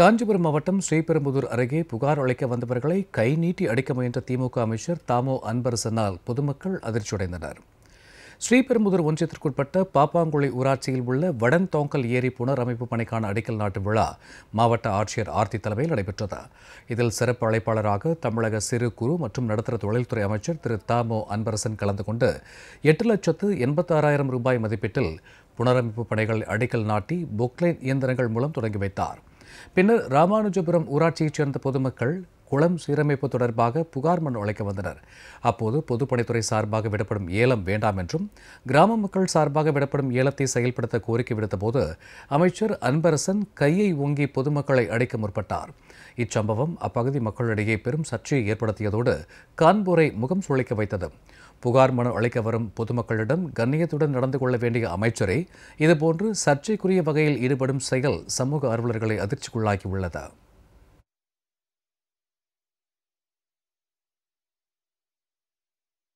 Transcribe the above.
காஞ்சிபுரம் மாவட்டம் ஸ்ரீபெரும்புதூர் அருகே புகார் அளிக்க வந்தவர்களை கை நீட்டி அடிக்க முயன்ற திமுக அமைச்சர் தாமோ அன்பரசனால் பொதுமக்கள் அதிர்ச்சியடைந்தனர் ஸ்ரீபெரும்புதூர் ஒன்றியத்திற்குட்பட்ட பாப்பாங்குழி ஊராட்சியில் உள்ள வடன் தோங்கல் ஏரி புனரமைப்பு பணிக்கான அடிக்கல் நாட்டு விழா மாவட்ட ஆட்சியர் ஆர்த்தி தலைமையில் நடைபெற்றது இதில் சிறப்பு அழைப்பாளராக தமிழக சிறு குறு மற்றும் நடுத்தர தொழில்துறை அமைச்சர் திரு தாமோ அன்பரசன் கலந்து கொண்டு எட்டு லட்சத்து எண்பத்தாறாயிரம் ரூபாய் மதிப்பீட்டில் புனரமைப்பு பணிகள் அடிக்கல் நாட்டி பொக்லைன் இயந்திரங்கள் மூலம் தொடங்கி வைத்தார் பின்னர் ராமானுஜபுரம் ஊராட்சியைச் சேர்ந்த பொதுமக்கள் குளம் சீரமைப்பு தொடர்பாக புகார் மனு அளிக்க வந்தனர் அப்போது பொதுப்பணித்துறை சார்பாக விடப்படும் ஏலம் வேண்டாம் என்றும் கிராம மக்கள் சார்பாக விடப்படும் ஏலத்தை செயல்படுத்த கோரிக்கை விடுத்தபோது அமைச்சர் அன்பரசன் கையை ஓங்கி பொதுமக்களை அடைக்க முற்பட்டார் இச்சம்பவம் அப்பகுதி மக்களிடையே பெரும் சர்ச்சையை ஏற்படுத்தியதோடு கான்பூரை முகம் சுழிக்க வைத்தது புகார் மனு அளிக்க வரும் பொதுமக்களிடம் கண்ணியத்துடன் நடந்து கொள்ள வேண்டிய அமைச்சரை இதுபோன்று சர்ச்சைக்குரிய வகையில் ஈடுபடும் செயல் சமூக ஆர்வலர்களை அதிர்ச்சிக்குள்ளாகியுள்ளது